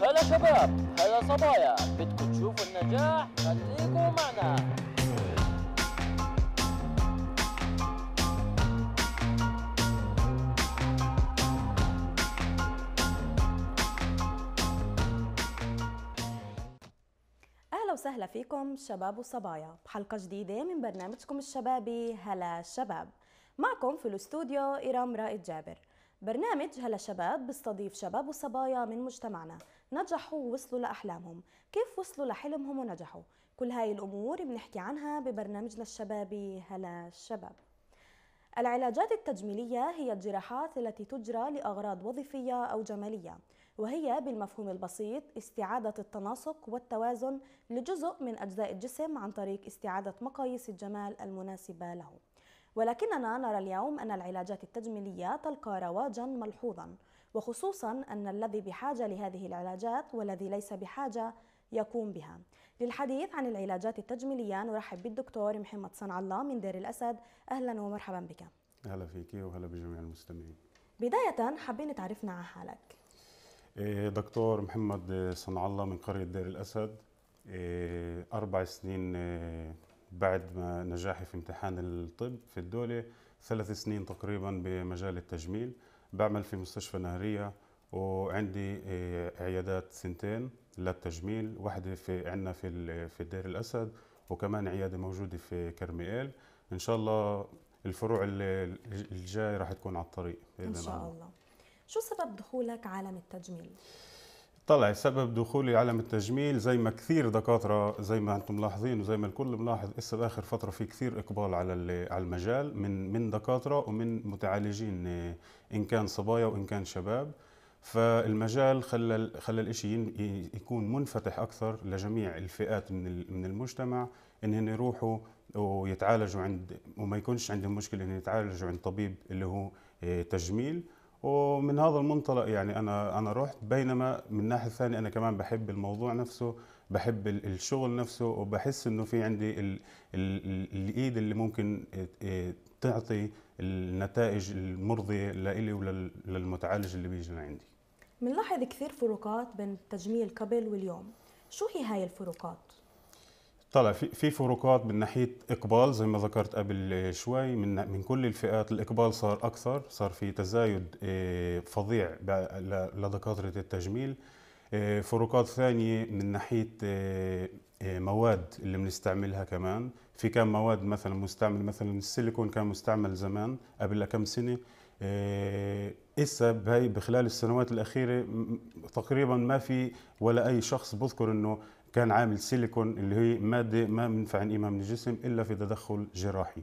هلا شباب هلا صبايا بدكم تشوفوا النجاح خليكم معنا اهلا وسهلا فيكم شباب وصبايا بحلقه جديده من برنامجكم الشبابي هلا شباب معكم في الاستوديو ايرام رائد جابر برنامج هلا شباب بيستضيف شباب وصبايا من مجتمعنا نجحوا ووصلوا لأحلامهم كيف وصلوا لحلمهم ونجحوا كل هاي الأمور بنحكي عنها ببرنامجنا الشبابي هلا الشباب العلاجات التجميلية هي الجراحات التي تجرى لأغراض وظيفية أو جمالية وهي بالمفهوم البسيط استعادة التناسق والتوازن لجزء من أجزاء الجسم عن طريق استعادة مقاييس الجمال المناسبة له ولكننا نرى اليوم أن العلاجات التجميلية تلقى رواجا ملحوظا وخصوصا أن الذي بحاجة لهذه العلاجات والذي ليس بحاجة يقوم بها للحديث عن العلاجات التجميلية نرحب بالدكتور محمد صنع الله من دير الأسد أهلا ومرحبا بك أهلا فيك وهلا بجميع المستمعين بداية حابين تعرفنا عن حالك إيه، دكتور محمد صنع الله من قرية دير الأسد إيه، أربع سنين إيه، بعد ما نجاحي في امتحان الطب في الدولة ثلاث سنين تقريبا بمجال التجميل بعمل في مستشفى نهريه وعندي آه، عيادات سنتين للتجميل واحدة في عندنا في في دير الأسد وكمان عيادة موجودة في كرميل إن شاء الله الفروع الجاي راح تكون على الطريق بإذن إن شاء الله. الله شو سبب دخولك عالم التجميل؟ طلع سبب دخولي عالم التجميل زي ما كثير دكاتره زي ما انتم ملاحظين وزي ما الكل ملاحظ هسه باخر فتره في كثير اقبال على على المجال من من دكاتره ومن متعالجين ان كان صبايا وان كان شباب فالمجال خلى خلى الشيء يكون منفتح اكثر لجميع الفئات من من المجتمع انهم يروحوا ويتعالجوا عند وما يكونش عندهم مشكله انهم يتعالجوا عند طبيب اللي هو آه، تجميل ومن هذا المنطلق يعني انا انا رحت بينما من الناحيه الثانيه انا كمان بحب الموضوع نفسه بحب الشغل نفسه وبحس انه في عندي الـ الـ الايد اللي ممكن تعطي النتائج المرضيه لإلي وللمتعالج اللي بيجي لعندي بنلاحظ كثير فروقات بين تجميل قبل واليوم شو هي هاي الفروقات طلع في في فروقات من ناحيه اقبال زي ما ذكرت قبل شوي من من كل الفئات الاقبال صار اكثر صار في تزايد آه، فظيع لدكاتره التجميل آه، فروقات ثانيه من ناحيه آه، مواد اللي بنستعملها كمان في كان مواد مثلا مستعمل مثلا السيليكون كان مستعمل زمان قبل كم سنه إسا بهي بخلال السنوات الأخيرة تقريبا ما في ولا أي شخص بذكر أنه كان عامل سيليكون اللي هي مادة ما بنفع نقيمها من الجسم إلا في تدخل جراحي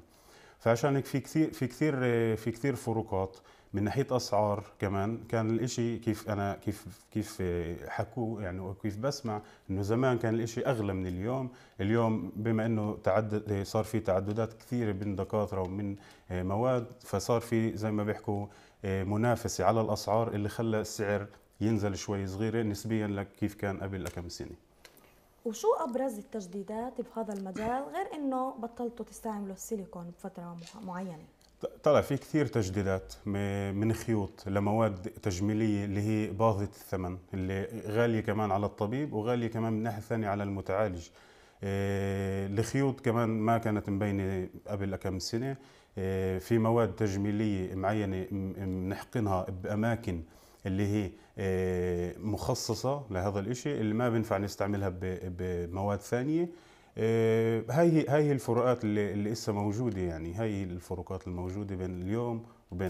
فعشان هيك في كثير في كثير في كثير فروقات من ناحيه اسعار كمان كان الإشي كيف انا كيف كيف حكوا يعني وكيف بسمع انه زمان كان الإشي اغلى من اليوم اليوم بما انه تعدد صار في تعددات كثيره بين دكاتره ومن مواد فصار في زي ما بيحكوا آه، منافسه على الاسعار اللي خلى السعر ينزل شوي صغيره نسبيا لكيف كان قبل كم سنه وشو ابرز التجديدات بهذا المجال غير انه بطلتوا تستعملوا السيليكون بفتره معينه طلع في كثير تجديدات من خيوط لمواد تجميلية اللي هي باهظة الثمن اللي غالية كمان على الطبيب وغالية كمان من الناحية الثانية على المتعالج الخيوط آه، كمان ما كانت مبينة قبل كم سنة آه، في مواد تجميليه معينه بنحقنها باماكن اللي هي آه، مخصصه لهذا الشيء اللي ما بينفع نستعملها بمواد ثانيه آه، هاي هاي الفروقات اللي, اللي لسه موجوده يعني هاي الفروقات الموجوده بين اليوم وبين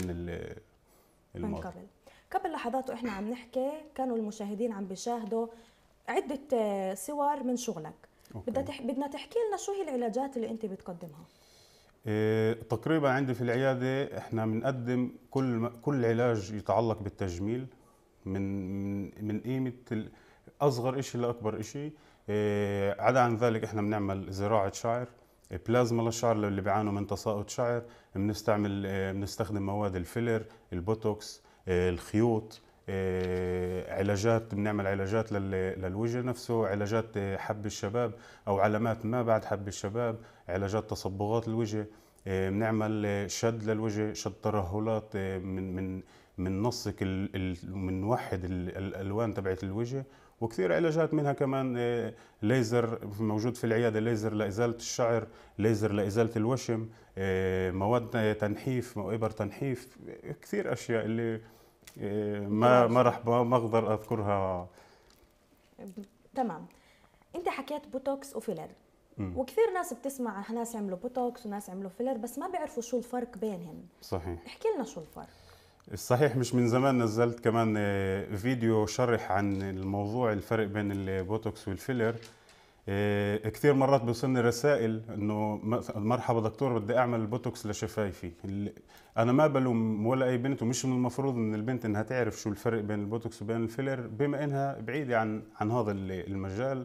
الماضي قبل قبل لحظات واحنا عم نحكي كانوا المشاهدين عم بيشاهدوا عده صور من شغلك بدنا تح... بدنا تحكي لنا شو هي العلاجات اللي انت بتقدمها إيه، تقريبا عندي في العياده احنا بنقدم كل كل علاج يتعلق بالتجميل من من من قيمه اصغر شيء لاكبر شيء إيه، عدا عن ذلك احنا بنعمل زراعه شعر بلازما للشعر اللي بيعانوا من تساقط شعر بنستعمل إيه، بنستخدم مواد الفيلر البوتوكس الخيوط آه، علاجات بنعمل علاجات للوجه نفسه علاجات آه، حب الشباب او علامات ما بعد حب الشباب علاجات تصبغات الوجه آه، بنعمل شد للوجه شد ترهلات من من من نصك من وحد الالوان تبعت الوجه وكثير علاجات منها كمان ليزر موجود في العياده ليزر لازاله الشعر ليزر لازاله الوشم مواد تنحيف وإبر ابر تنحيف كثير اشياء اللي ما ما راح ما اقدر اذكرها تمام انت حكيت بوتوكس وفيلر وكثير ناس بتسمع ناس عملوا بوتوكس وناس عملوا فيلر بس ما بيعرفوا شو الفرق بينهم صحيح احكي لنا شو الفرق صحيح مش من زمان نزلت كمان آه، فيديو شرح عن الموضوع الفرق بين البوتوكس والفيلر إيه كثير مرات بيوصلني رسائل انه مرحبا دكتور بدي اعمل بوتوكس لشفايفي انا ما بلوم ولا اي بنت ومش من المفروض من البنت انها تعرف شو الفرق بين البوتوكس وبين الفيلر بما انها بعيده عن عن هذا المجال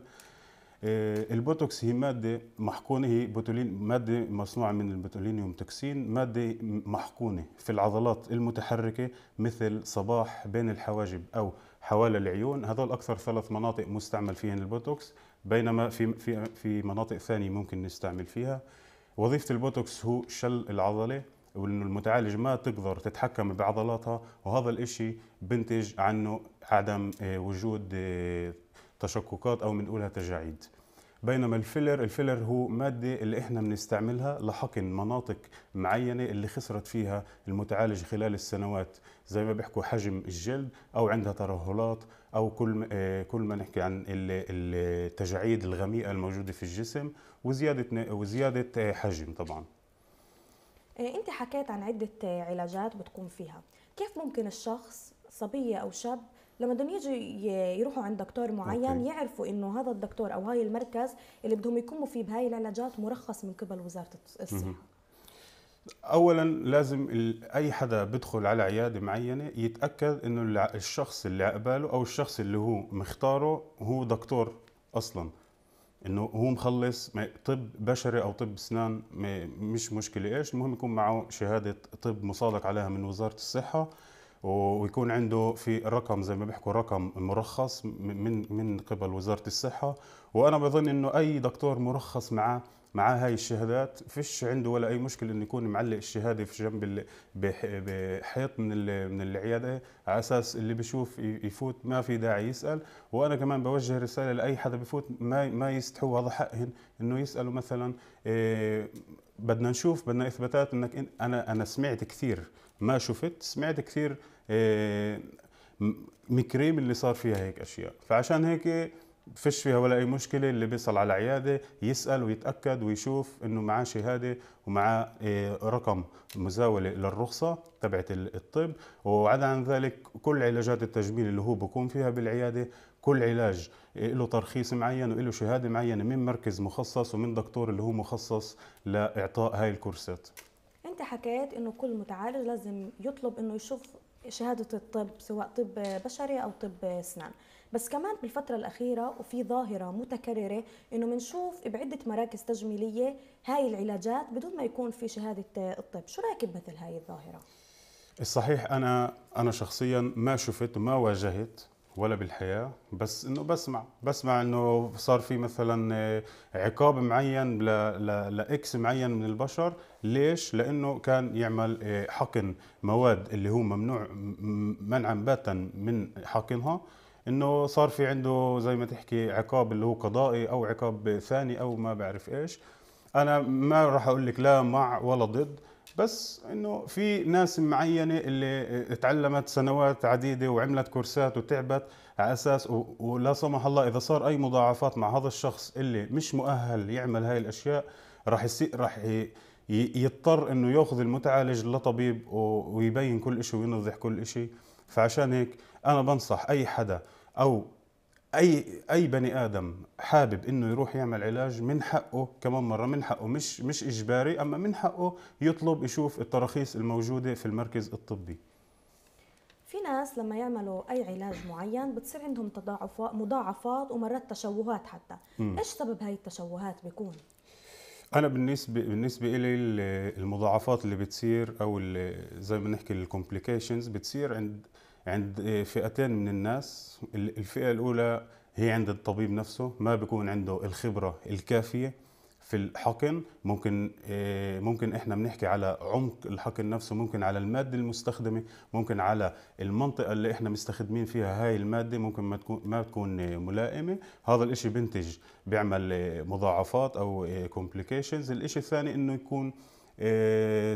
إيه البوتوكس هي ماده محقونه هي بوتولين ماده مصنوعه من البوتولينيوم توكسين ماده محقونه في العضلات المتحركه مثل صباح بين الحواجب او حوالي العيون هذول اكثر ثلاث مناطق مستعمل فيهن البوتوكس بينما في في في مناطق ثانيه ممكن نستعمل فيها وظيفه البوتوكس هو شل العضله وانه المتعالج ما تقدر تتحكم بعضلاتها وهذا الاشي بنتج عنه عدم آه، وجود آه، تشققات او بنقولها تجاعيد بينما الفيلر الفيلر هو ماده اللي احنا بنستعملها لحقن مناطق معينه اللي خسرت فيها المتعالج خلال السنوات زي ما بيحكوا حجم الجلد او عندها ترهلات او كل آه، كل ما نحكي عن التجاعيد الغميقه الموجوده في الجسم وزياده وزياده آه، حجم طبعا آه، انت حكيت عن عده علاجات بتقوم فيها كيف ممكن الشخص صبيه او شاب لما بدهم يجي يروحوا عند دكتور معين أوكي. يعرفوا انه هذا الدكتور او هاي المركز اللي بدهم يقوموا فيه بهاي العلاجات مرخص من قبل وزاره الصحه اولا لازم اي حدا بدخل على عياده معينه يتاكد انه الشخص اللي عقباله او الشخص اللي هو مختاره هو دكتور اصلا انه هو مخلص طب بشري او طب اسنان مش مشكله ايش المهم يكون معه شهاده طب مصادق عليها من وزاره الصحه ويكون عنده في رقم زي ما بيحكوا رقم مرخص من من قبل وزاره الصحه وانا بظن انه اي دكتور مرخص معه مع هاي الشهادات فيش عنده ولا اي مشكله انه يكون معلق الشهاده في جنب بحيط من من العياده على اساس اللي بشوف يفوت ما في داعي يسال وانا كمان بوجه رساله لاي حدا بفوت ما ما يستحوا هذا حقهم انه يسالوا مثلا إيه بدنا نشوف بدنا اثباتات انك انا انا سمعت كثير ما شفت سمعت كثير إيه مكريم اللي صار فيها هيك اشياء فعشان هيك فيش فيها ولا اي مشكله اللي بيصل على العياده يسال ويتاكد ويشوف انه معاه شهاده ومعاه آه، رقم مزاوله للرخصه تبعت الطب وعدا عن ذلك كل علاجات التجميل اللي هو بكون فيها بالعياده كل علاج آه، له ترخيص معين وله شهاده معينه من مركز مخصص ومن دكتور اللي هو مخصص لاعطاء هاي الكورسات انت حكيت انه كل متعالج لازم يطلب انه يشوف شهاده الطب سواء طب بشري او طب اسنان بس كمان بالفترة الأخيرة وفي ظاهرة متكررة إنه بنشوف بعدة مراكز تجميلية هاي العلاجات بدون ما يكون في شهادة الطب شو رأيك بمثل هاي الظاهرة؟ الصحيح أنا أنا شخصيا ما شفت ما واجهت ولا بالحياة بس إنه بسمع بسمع إنه صار في مثلا آه، عقاب معين ل... ل... لإكس معين من البشر ليش؟ لأنه كان يعمل آه، حقن مواد اللي هو ممنوع منعا باتا من حقنها انه صار في عنده زي ما تحكي عقاب اللي هو قضائي او عقاب ثاني او ما بعرف ايش انا ما راح اقول لك لا مع ولا ضد بس انه في ناس معينه اللي تعلمت سنوات عديده وعملت كورسات وتعبت على اساس ولا سمح الله اذا صار اي مضاعفات مع هذا الشخص اللي مش مؤهل يعمل هاي الاشياء راح راح يضطر انه ياخذ المتعالج لطبيب ويبين كل شيء وينضح كل شيء فعشان هيك انا بنصح اي حدا او اي اي بني ادم حابب انه يروح يعمل علاج من حقه كمان مره من حقه مش مش اجباري اما من حقه يطلب يشوف التراخيص الموجوده في المركز الطبي في ناس لما يعملوا اي علاج معين بتصير عندهم تضاعفات مضاعفات ومرات تشوهات حتى م. ايش سبب هاي التشوهات بيكون انا بالنسبه بالنسبه الي المضاعفات اللي بتصير او اللي زي ما نحكي الكومبليكيشنز بتصير عند عند فئتين من الناس الفئة الأولى هي عند الطبيب نفسه ما بيكون عنده الخبرة الكافية في الحقن ممكن آه، ممكن احنا بنحكي على عمق الحقن نفسه ممكن على الماده المستخدمه ممكن على المنطقه اللي احنا مستخدمين فيها هاي الماده ممكن ما تكون ما تكون ملائمه هذا الاشي بينتج بيعمل آه، مضاعفات او كومبليكيشنز آه، الاشي الثاني انه يكون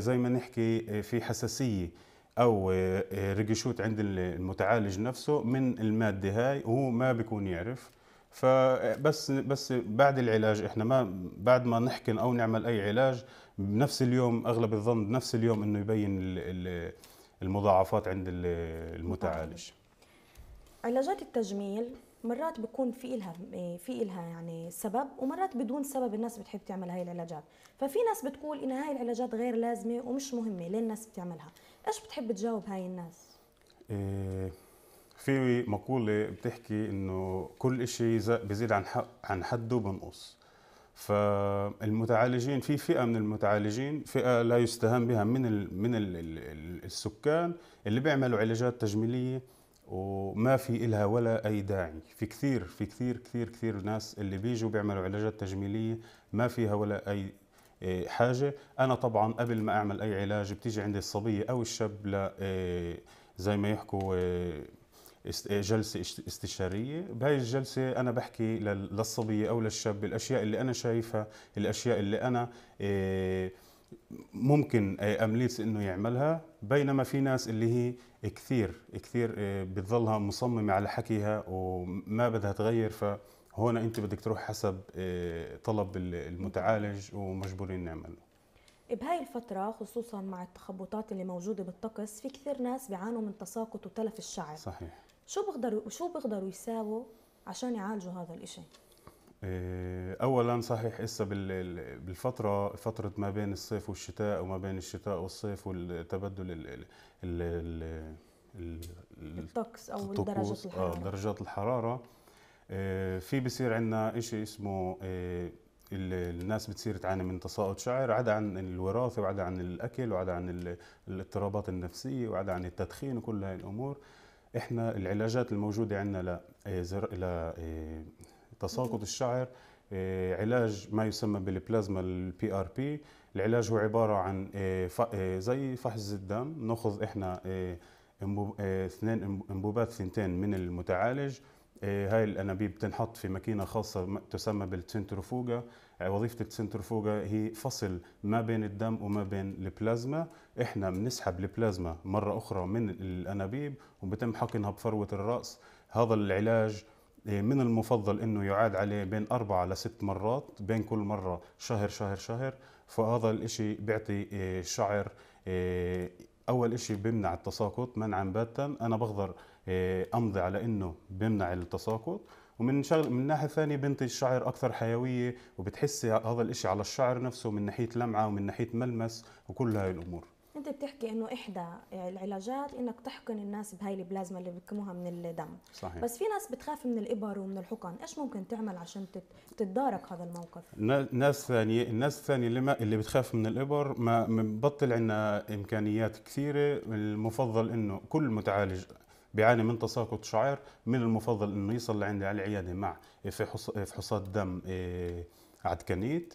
زي ما نحكي في حساسيه او آه، ريجيشوت عند المتعالج نفسه من الماده هاي وهو ما بيكون يعرف فبس بس بعد العلاج احنا ما بعد ما نحكم او نعمل اي علاج بنفس اليوم اغلب الظن بنفس اليوم انه يبين المضاعفات عند المتعالج علاجات التجميل مرات بكون في إلها آه، في إلها يعني سبب ومرات بدون سبب الناس بتحب تعمل هاي العلاجات ففي ناس بتقول إن هاي العلاجات غير لازمة ومش مهمة ليه الناس بتعملها ايش بتحب تجاوب هاي الناس إيه، في مقوله بتحكي انه كل شيء بزيد عن حق عن حده بنقص فالمتعالجين في فئه من المتعالجين فئه لا يستهان بها من من السكان اللي بيعملوا علاجات تجميليه وما في إلها ولا أي داعي في كثير في كثير كثير كثير ناس اللي بيجوا بيعملوا علاجات تجميلية ما فيها ولا أي إيه، حاجه انا طبعا قبل ما اعمل اي علاج بتيجي عندي الصبيه او الشاب ل إيه، زي ما يحكوا إيه، جلسة استشارية بهاي الجلسة أنا بحكي للصبية أو للشاب الأشياء اللي أنا شايفها الأشياء اللي أنا ممكن أمليس إنه يعملها بينما في ناس اللي هي كثير كثير بتظلها مصممة على حكيها وما بدها تغير ف هون انت بدك تروح حسب آه، طلب المتعالج ومجبورين نعمله بهاي الفترة خصوصا مع التخبطات اللي موجودة بالطقس في كثير ناس بيعانوا من تساقط وتلف الشعر صحيح شو بيقدروا شو بيقدروا يساووا عشان يعالجوا هذا الإشي؟ آه، اولا صحيح هسه بالفتره فتره ما بين الصيف والشتاء وما بين الشتاء والصيف والتبدل ال ال ال الطقس او درجات الحراره آه درجات الحراره آه، في بصير عندنا شيء اسمه آه، الناس بتصير تعاني من تساقط شعر عدا عن الوراثه وعدا عن الاكل وعدا عن الاضطرابات النفسيه وعدا عن التدخين وكل هاي الامور احنا العلاجات الموجوده عندنا ل آه، تساقط الشعر علاج ما يسمى بالبلازما البي ار بي العلاج هو عباره عن زي فحص الدم ناخذ احنا اثنين انبوبات ثنتين من المتعالج إيه، هاي الانابيب بتنحط في ماكينه خاصه تسمى بالسنترفوجا آه، وظيفه السنترفوجا هي فصل ما بين الدم وما بين البلازما احنا بنسحب البلازما مره اخرى من الانابيب وبتم حقنها بفروه الراس هذا العلاج إيه، من المفضل انه يعاد عليه بين اربع لست مرات بين كل مرة شهر شهر شهر فهذا الاشي بيعطي إيه، شعر اول اشي بيمنع التساقط منعا باتا انا بقدر آه، امضي على انه بمنع التساقط ومن شغل من ناحيه ثانيه بنتج شعر اكثر حيويه وبتحسي هذا الشيء على الشعر نفسه من ناحيه لمعه ومن ناحيه ملمس وكل هاي الامور انت بتحكي انه احدى العلاجات انك تحقن الناس بهاي البلازما اللي بيكموها من الدم صحيح. بس في ناس بتخاف من الابر ومن الحقن ايش ممكن تعمل عشان تتدارك هذا الموقف ناس ثانيه الناس الثانيه اللي ما اللي بتخاف من الابر ما بطل عندنا امكانيات كثيره المفضل انه كل متعالج بيعاني من تساقط شعير من المفضل انه يصل لعندي على العياده مع فحوصات دم إيه، عدكنيت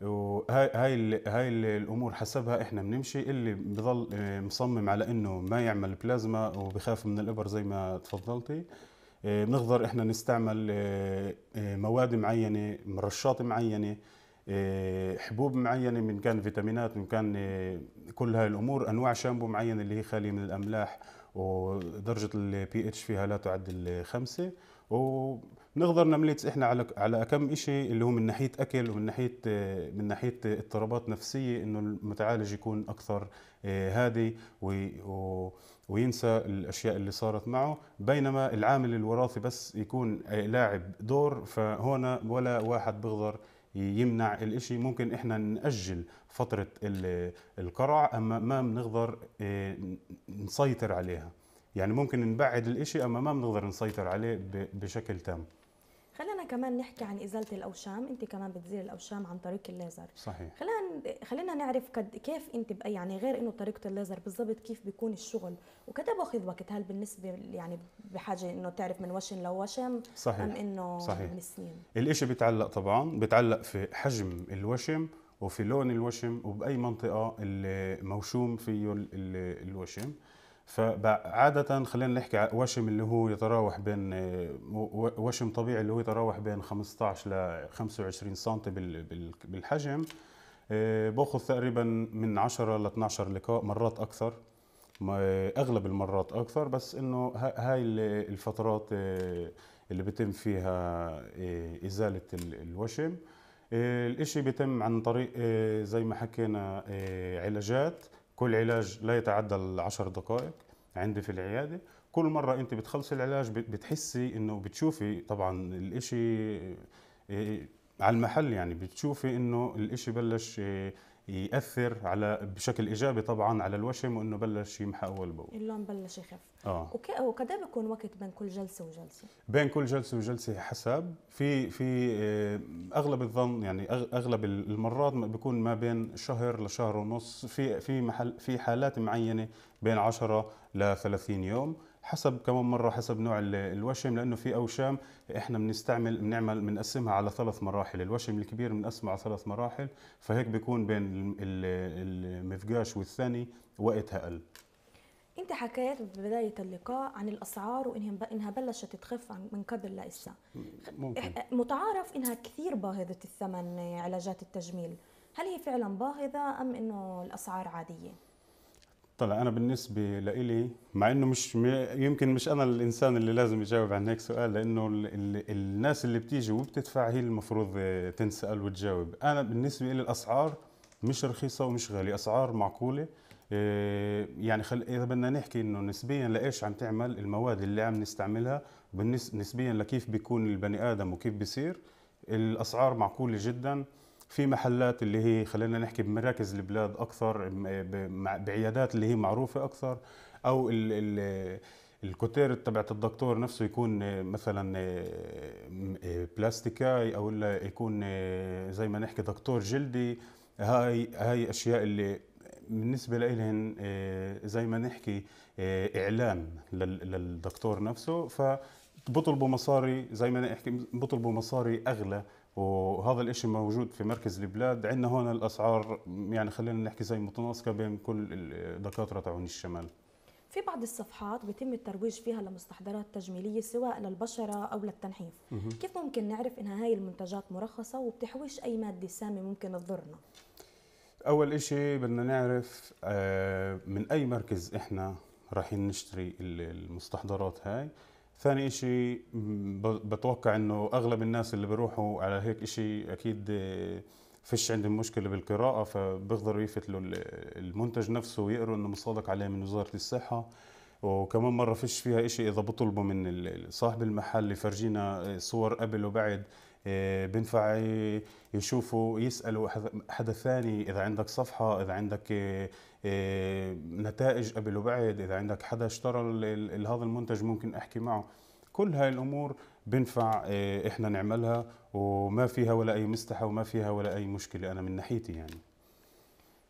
وهاي هاي هاي الامور حسبها احنا بنمشي اللي بضل إيه، مصمم على انه ما يعمل بلازما وبخاف من الابر زي ما تفضلتي إيه، بنقدر احنا نستعمل مواد معينه مرشات معينه حبوب معينه من كان فيتامينات من كان كل هاي الامور انواع شامبو معينه اللي هي خاليه من الاملاح ودرجه البي اتش فيها لا تعدل خمسة وبنقدر نملت احنا على على كم شيء اللي هو من ناحيه اكل ومن ناحيه من ناحيه اضطرابات نفسيه انه المتعالج يكون اكثر آه، هادي وينسى الاشياء اللي صارت معه بينما العامل الوراثي بس يكون آه، لاعب دور فهنا ولا واحد بيقدر يمنع الإشي ممكن إحنا نأجل فترة القرع أما ما بنقدر آه، نسيطر عليها يعني ممكن نبعد الإشي أما ما بنقدر نسيطر عليه بشكل تام خلينا كمان نحكي عن ازاله الاوشام انت كمان بتزيل الاوشام عن طريق الليزر صحيح خلينا خلينا نعرف قد كيف انت بقى يعني غير انه طريقه الليزر بالضبط كيف بيكون الشغل وكده باخذ وقت هل بالنسبه يعني بحاجه انه تعرف من وشم لوشم صحيح ام انه صحيح. من سنين الاشي بيتعلق طبعا بيتعلق في حجم الوشم وفي لون الوشم وباي منطقه اللي موشوم فيه الوشم فعادة خلينا نحكي على وشم اللي هو يتراوح بين آه، وشم طبيعي اللي هو يتراوح بين 15 ل 25 سم بالحجم آه، باخذ تقريبا من 10 ل 12 لقاء مرات اكثر اغلب المرات اكثر بس انه هاي الفترات آه، اللي بتم فيها ازاله الوشم الاشي بيتم عن طريق زي ما حكينا علاجات كل علاج لا يتعدى العشر دقائق عندي في العياده كل مره انت بتخلصي العلاج بتحسي انه بتشوفي طبعا الاشي إيه، على المحل يعني بتشوفي انه الاشي بلش إيه، ياثر على بشكل ايجابي طبعا على الوشم وانه بلش يمحى اول باول اللون بلش يخف اه وقد بيكون وقت بين كل جلسه وجلسه بين كل جلسه وجلسه حسب في في آه، اغلب الظن يعني اغلب المرات بيكون ما بين شهر لشهر ونص في في محل في حالات معينه بين 10 ل 30 يوم حسب كمان مره حسب نوع الوشم لانه في اوشام احنا بنستعمل بنعمل بنقسمها على ثلاث مراحل الوشم الكبير بنقسمه على ثلاث مراحل فهيك بيكون بين المفقاش والثاني وقتها اقل انت حكيت ببدايه اللقاء عن الاسعار وانها بلشت تخف من قبل لسه متعارف انها كثير باهظه الثمن علاجات التجميل هل هي فعلا باهظه ام انه الاسعار عاديه طلع انا بالنسبه لإلي مع انه مش يمكن مش انا الانسان اللي لازم يجاوب عن هيك سؤال لانه ال ال الناس اللي بتيجي وبتدفع هي المفروض آه، تنسال وتجاوب انا بالنسبه لي الاسعار مش رخيصه ومش غاليه اسعار معقوله آه، يعني خل... اذا بدنا نحكي انه نسبيا لايش عم تعمل المواد اللي عم نستعملها بالنسبه نسبيا لكيف بيكون البني ادم وكيف بيصير الاسعار معقوله جدا في محلات اللي هي خلينا نحكي بمراكز البلاد اكثر بعيادات اللي هي معروفه اكثر او ال ال الكوتير تبعت الدكتور نفسه يكون آه، مثلا آه، آه، بلاستيكاي او يكون زي ما نحكي دكتور جلدي هاي هاي اشياء اللي بالنسبة لهم زي ما نحكي إعلان للدكتور نفسه فبطلبوا مصاري زي ما نحكي بطلبوا مصاري أغلى وهذا الإشي موجود في مركز البلاد عندنا هون الأسعار يعني خلينا نحكي زي متناسقة بين كل الدكاترة تعون الشمال في بعض الصفحات بيتم الترويج فيها لمستحضرات تجميلية سواء للبشرة أو للتنحيف مه. كيف ممكن نعرف إنها هاي المنتجات مرخصة وبتحويش أي مادة سامة ممكن تضرنا؟ أول إشي بدنا نعرف آه، من أي مركز إحنا رايحين نشتري المستحضرات هاي ثاني شيء بتوقع انه اغلب الناس اللي بيروحوا على هيك شيء اكيد آه، فيش عندهم مشكله بالقراءه فبيقدروا يفتلوا المنتج نفسه ويقروا انه مصادق عليه من وزاره الصحه وكمان مره فيش فيها شيء اذا بطلبوا من صاحب المحل يفرجينا آه، صور قبل وبعد آه، بنفع يشوفوا يسالوا حدا ثاني اذا عندك صفحه اذا عندك آه، نتائج قبل وبعد اذا عندك حدا اشترى هذا المنتج ممكن احكي معه كل هاي الامور بنفع آه، احنا نعملها وما فيها ولا اي مستحى وما فيها ولا اي مشكله انا من ناحيتي يعني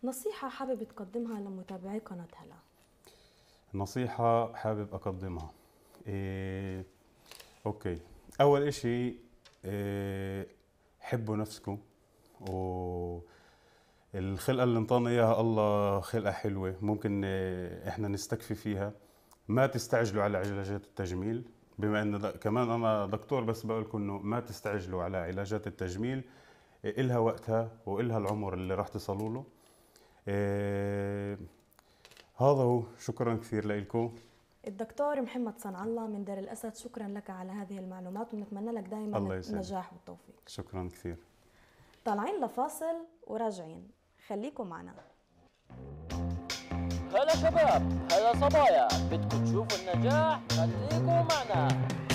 نصيحه حابب تقدمها لمتابعي قناه هلا نصيحه حابب اقدمها إيه اوكي اول اشي إيه حبوا نفسكم و الخلقه اللي انطانا اياها الله خلقه حلوه ممكن احنا نستكفي فيها ما تستعجلوا على علاجات التجميل بما انه كمان انا دكتور بس بقول لكم انه ما تستعجلوا على علاجات التجميل إلها وقتها وإلها العمر اللي راح تصلوا له إيه هذا هو شكرا كثير لكم الدكتور محمد صنع الله من دار الأسد شكرا لك على هذه المعلومات ونتمنى لك دائما النجاح والتوفيق شكرا كثير طالعين لفاصل وراجعين خليكم معنا هلا شباب هلا صبايا بدكم تشوفوا النجاح خليكم معنا